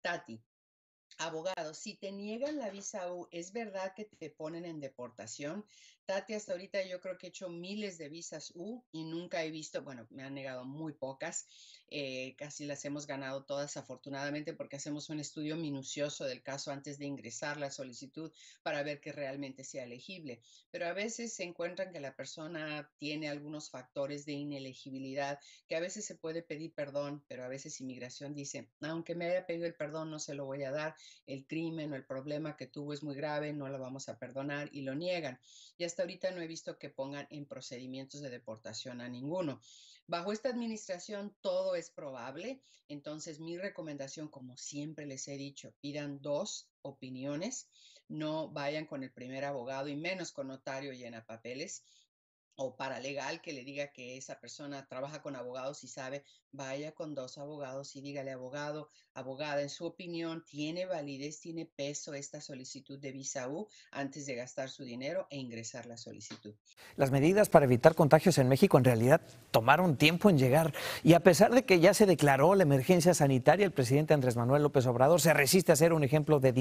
stati Abogado, si te niegan la visa U, ¿es verdad que te ponen en deportación? Tati, hasta ahorita yo creo que he hecho miles de visas U y nunca he visto, bueno, me han negado muy pocas, eh, casi las hemos ganado todas afortunadamente porque hacemos un estudio minucioso del caso antes de ingresar la solicitud para ver que realmente sea elegible. Pero a veces se encuentran que la persona tiene algunos factores de inelegibilidad, que a veces se puede pedir perdón, pero a veces inmigración dice, aunque me haya pedido el perdón, no se lo voy a dar el crimen o el problema que tuvo es muy grave, no lo vamos a perdonar y lo niegan. Y hasta ahorita no he visto que pongan en procedimientos de deportación a ninguno. Bajo esta administración todo es probable, entonces mi recomendación, como siempre les he dicho, pidan dos opiniones, no vayan con el primer abogado y menos con notario llena papeles o paralegal que le diga que esa persona trabaja con abogados y sabe, vaya con dos abogados y dígale, abogado, abogada, en su opinión, ¿tiene validez, tiene peso esta solicitud de visa U antes de gastar su dinero e ingresar la solicitud? Las medidas para evitar contagios en México en realidad tomaron tiempo en llegar y a pesar de que ya se declaró la emergencia sanitaria, el presidente Andrés Manuel López Obrador se resiste a ser un ejemplo de distancia